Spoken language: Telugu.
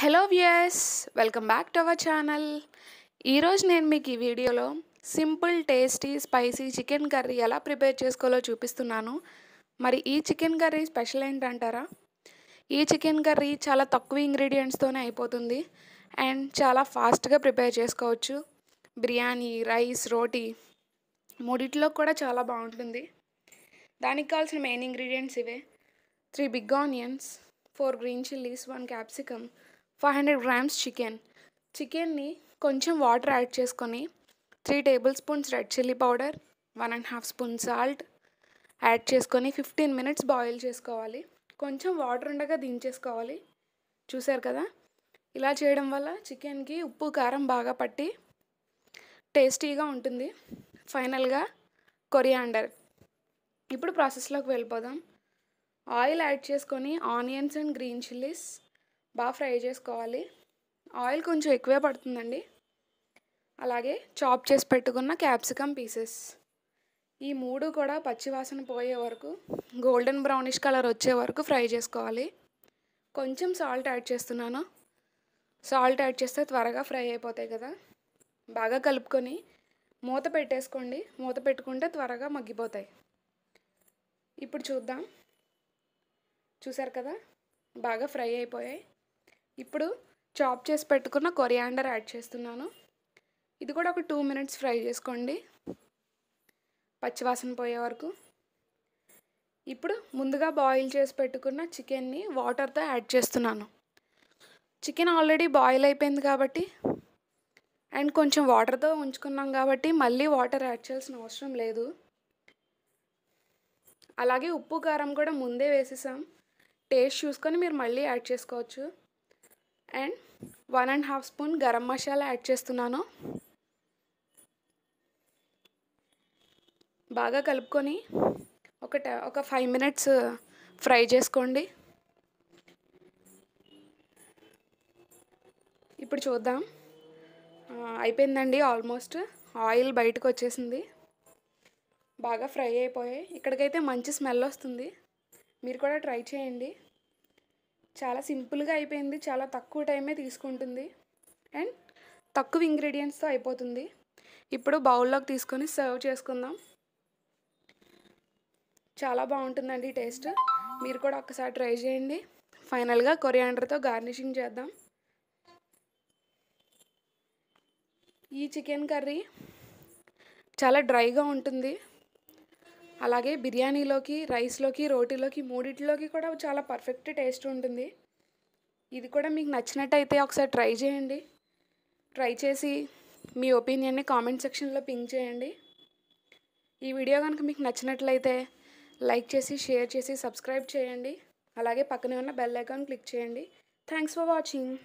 hello viewers welcome back to our channel ఈరోజు నేను మీకు ఈ వీడియోలో simple tasty spicy chicken curry ఎలా ప్రిపేర్ చేసుకోవాలో చూపిస్తున్నాను మరి ఈ చికెన్ కర్రీ స్పెషల్ ఏంటంటారా ఈ చికెన్ కర్రీ చాలా తక్కువ ఇంగ్రీడియంట్స్తోనే అయిపోతుంది అండ్ చాలా ఫాస్ట్గా ప్రిపేర్ చేసుకోవచ్చు బిర్యానీ రైస్ రోటీ మూడిట్లో కూడా చాలా బాగుంటుంది దానికి కావాల్సిన మెయిన్ ఇంగ్రీడియంట్స్ ఇవే three big onions four green chillies one capsicum five hundred grams chicken చికెన్ని కొంచెం వాటర్ యాడ్ చేసుకొని three tablespoons red chilli powder one and half spoon salt add చేసుకొని ఫిఫ్టీన్ మినిట్స్ బాయిల్ చేసుకోవాలి కొంచెం వాటర్ ఉండగా దించేసుకోవాలి చూసారు కదా ఇలా చేయడం వల్ల చికెన్కి ఉప్పు కారం బాగా పట్టి టేస్టీగా ఉంటుంది ఫైనల్గా కొరియాండర్ ఇప్పుడు ప్రాసెస్లోకి వెళ్ళిపోదాం ఆయిల్ యాడ్ చేసుకొని ఆనియన్స్ అండ్ గ్రీన్ చిల్లీస్ బాగా ఫ్రై చేసుకోవాలి ఆయిల్ కొంచెం ఎక్కువే పడుతుందండి అలాగే చాప్ చేసి పెట్టుకున్న క్యాప్సికమ్ పీసెస్ ఈ మూడు కూడా పచ్చివాసన పోయే వరకు గోల్డెన్ బ్రౌనిష్ కలర్ వచ్చే వరకు ఫ్రై చేసుకోవాలి కొంచెం సాల్ట్ యాడ్ చేస్తున్నాను సాల్ట్ యాడ్ చేస్తే త్వరగా ఫ్రై అయిపోతాయి కదా బాగా కలుపుకొని మూత పెట్టేసుకోండి మూత పెట్టుకుంటే త్వరగా మగ్గిపోతాయి ఇప్పుడు చూద్దాం చూసారు కదా బాగా ఫ్రై అయిపోయాయి ఇప్పుడు చాప్ చేసి పెట్టుకున్న కొరియాండర్ యాడ్ చేస్తున్నాను ఇది కూడా ఒక టూ మినిట్స్ ఫ్రై చేసుకోండి పచ్చివాసన పోయే వరకు ఇప్పుడు ముందుగా బాయిల్ చేసి పెట్టుకున్న చికెన్ని వాటర్తో యాడ్ చేస్తున్నాను చికెన్ ఆల్రెడీ బాయిల్ అయిపోయింది కాబట్టి అండ్ కొంచెం వాటర్తో ఉంచుకున్నాం కాబట్టి మళ్ళీ వాటర్ యాడ్ చేయాల్సిన అవసరం లేదు అలాగే ఉప్పు కారం కూడా ముందే వేసేసాం టేస్ట్ చూసుకొని మీరు మళ్ళీ యాడ్ చేసుకోవచ్చు and one and half spoon garam masala add చేస్తున్నాను బాగా కలుపుకొని ఒక ఒక ఫైవ్ మినిట్స్ ఫ్రై చేసుకోండి ఇప్పుడు చూద్దాం అయిపోయిందండి ఆల్మోస్ట్ ఆయిల్ బయటకు వచ్చేసింది బాగా ఫ్రై అయిపోయాయి ఇక్కడికైతే మంచి స్మెల్ వస్తుంది మీరు కూడా ట్రై చేయండి చాలా సింపుల్గా అయిపోయింది చాలా తక్కువ టైమే తీసుకుంటుంది అండ్ తక్కువ ఇంగ్రీడియంట్స్తో అయిపోతుంది ఇప్పుడు బౌల్లోకి తీసుకొని సర్వ్ చేసుకుందాం చాలా బాగుంటుందండి టేస్ట్ మీరు కూడా ఒక్కసారి ట్రై చేయండి ఫైనల్గా కొరియాండర్తో గార్నిషింగ్ చేద్దాం ఈ చికెన్ కర్రీ చాలా డ్రైగా ఉంటుంది అలాగే బిర్యానీలోకి రైస్లోకి రోటీలోకి మూడిటిలోకి కూడా చాలా పర్ఫెక్ట్ టేస్ట్ ఉంటుంది ఇది కూడా మీకు నచ్చినట్టయితే ఒకసారి ట్రై చేయండి ట్రై చేసి మీ ఒపీనియన్ని కామెంట్ సెక్షన్లో పింక్ చేయండి ఈ వీడియో కనుక మీకు నచ్చినట్లయితే లైక్ చేసి షేర్ చేసి సబ్స్క్రైబ్ చేయండి అలాగే పక్కనే ఉన్న బెల్ ఐకాన్ క్లిక్ చేయండి థ్యాంక్స్ ఫర్ వాచింగ్